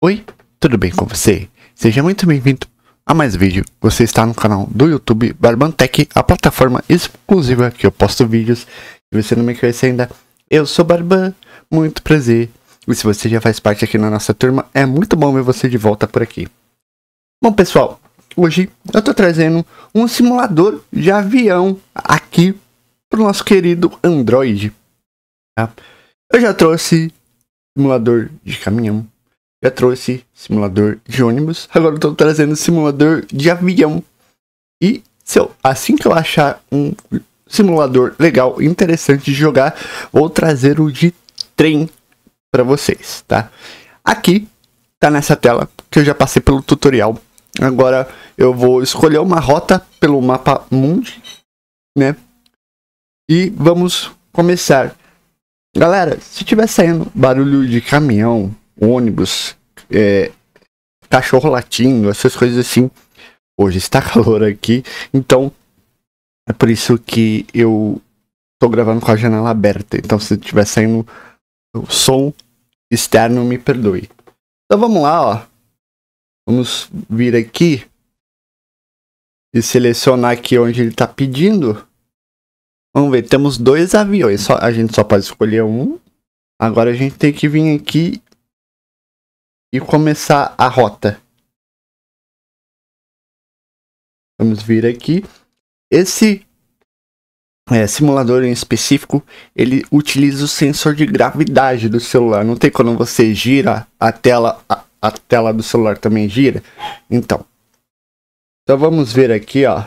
Oi, tudo bem com você? Seja muito bem-vindo a mais um vídeo. Você está no canal do YouTube Barbantec, a plataforma exclusiva que eu posto vídeos. Se você não me conhece ainda, eu sou Barban, muito prazer. E se você já faz parte aqui na nossa turma, é muito bom ver você de volta por aqui. Bom pessoal, hoje eu estou trazendo um simulador de avião aqui para o nosso querido Android. Tá? Eu já trouxe simulador de caminhão, já trouxe simulador de ônibus, agora estou trazendo simulador de avião. E se eu, assim que eu achar um simulador legal, interessante de jogar, vou trazer o de trem para vocês, tá? Aqui tá nessa tela que eu já passei pelo tutorial. Agora eu vou escolher uma rota pelo mapa mundi, né? E vamos começar. Galera, se tiver saindo barulho de caminhão, ônibus, é, cachorro latindo, essas coisas assim. Hoje está calor aqui, então é por isso que eu tô gravando com a janela aberta. Então se estiver saindo o som externo, me perdoe. Então vamos lá, ó. Vamos vir aqui e selecionar aqui onde ele está pedindo. Vamos ver, temos dois aviões, só, a gente só pode escolher um. Agora a gente tem que vir aqui e começar a rota. Vamos vir aqui. Esse é, simulador em específico, ele utiliza o sensor de gravidade do celular. Não tem quando você gira a tela, a, a tela do celular também gira. Então, então vamos ver aqui, ó.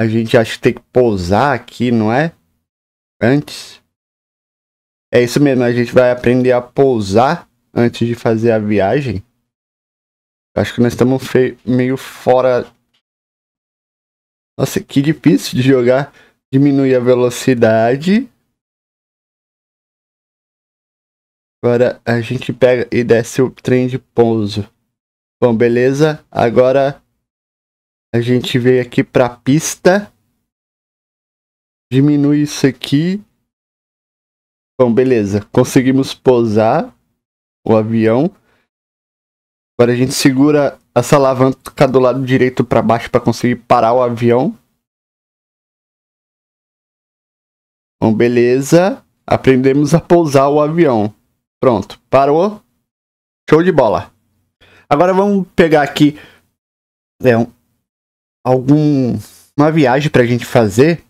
A gente acha que tem que pousar aqui, não é? Antes. É isso mesmo, a gente vai aprender a pousar antes de fazer a viagem. Acho que nós estamos meio fora. Nossa, que difícil de jogar. Diminui a velocidade. Agora a gente pega e desce o trem de pouso. Bom, beleza. Agora a gente veio aqui a pista. Diminui isso aqui. Bom, beleza. Conseguimos pousar o avião. Agora a gente segura essa alavanca do lado direito para baixo para conseguir parar o avião. Bom, beleza. Aprendemos a pousar o avião. Pronto, parou. Show de bola. Agora vamos pegar aqui é, um, algum uma viagem pra gente fazer.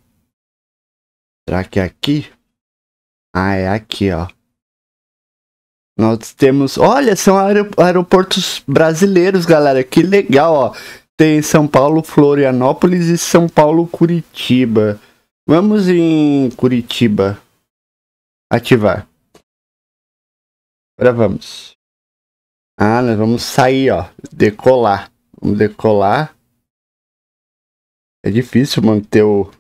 Será que é aqui? Ah, é aqui, ó. Nós temos, olha, são aeroportos brasileiros, galera. Que legal, ó. Tem São Paulo, Florianópolis e São Paulo, Curitiba. Vamos em Curitiba. Ativar. Agora vamos. Ah, nós vamos sair, ó. Decolar. Vamos decolar. É difícil manter o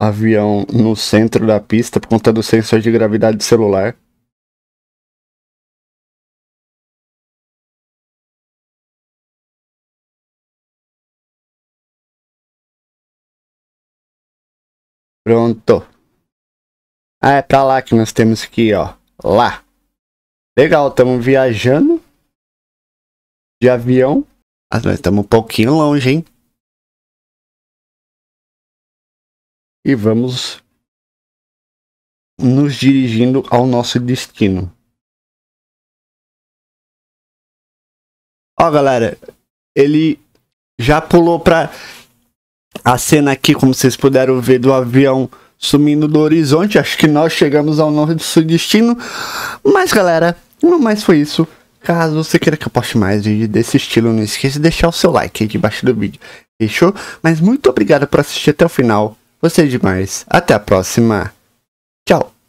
avião no centro da pista por conta do sensor de gravidade celular. Pronto. Ah, é pra lá que nós temos que ir, ó. Lá. Legal, estamos viajando de avião. Ah, nós estamos um pouquinho longe, hein? e vamos nos dirigindo ao nosso destino. Ó, galera, ele já pulou para a cena aqui, como vocês puderam ver, do avião sumindo do horizonte. Acho que nós chegamos ao nosso destino. Mas, galera, não mais foi isso. Caso você queira que eu poste mais vídeos desse estilo, não esqueça de deixar o seu like aí debaixo do vídeo. Fechou? Mas muito obrigado por assistir até o final. Gostei é demais. Até a próxima. Tchau.